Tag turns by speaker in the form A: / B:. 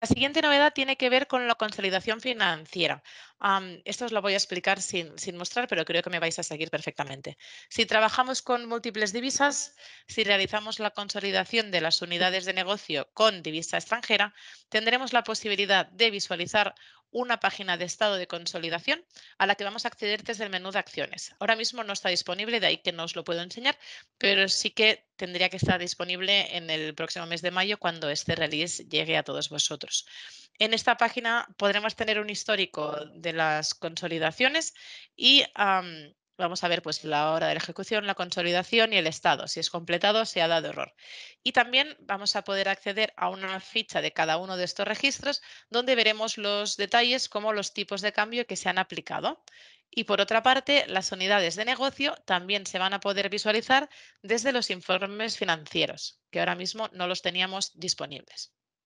A: La siguiente novedad tiene que ver con la consolidación financiera. esto os lo voy a explicar sin, sin, mostrar, pero creo que me vais a seguir perfectamente. Si trabajamos con múltiples divisas, si realizamos la consolidación de las unidades de negocio con divisa extranjera, tendremos la posibilidad de visualizar una página de estado de consolidación a la que vamos a acceder desde el menú de acciones. Ahora mismo no está disponible, de ahí que no os lo puedo enseñar, pero sí que tendría que estar disponible en el próximo mes de mayo cuando este release llegue a todos vosotros. En esta página podremos tener un histórico de las consolidaciones y vamos a ver pues la hora de la ejecución, la consolidación y el estado. Si es completado, se ha dado error. Y también vamos a poder acceder a una ficha de cada uno de estos registros donde veremos los detalles como los tipos de cambio que se han aplicado. Y por otra parte, las unidades de negocio también se van a poder visualizar desde los informes financieros, que ahora mismo no los teníamos disponibles.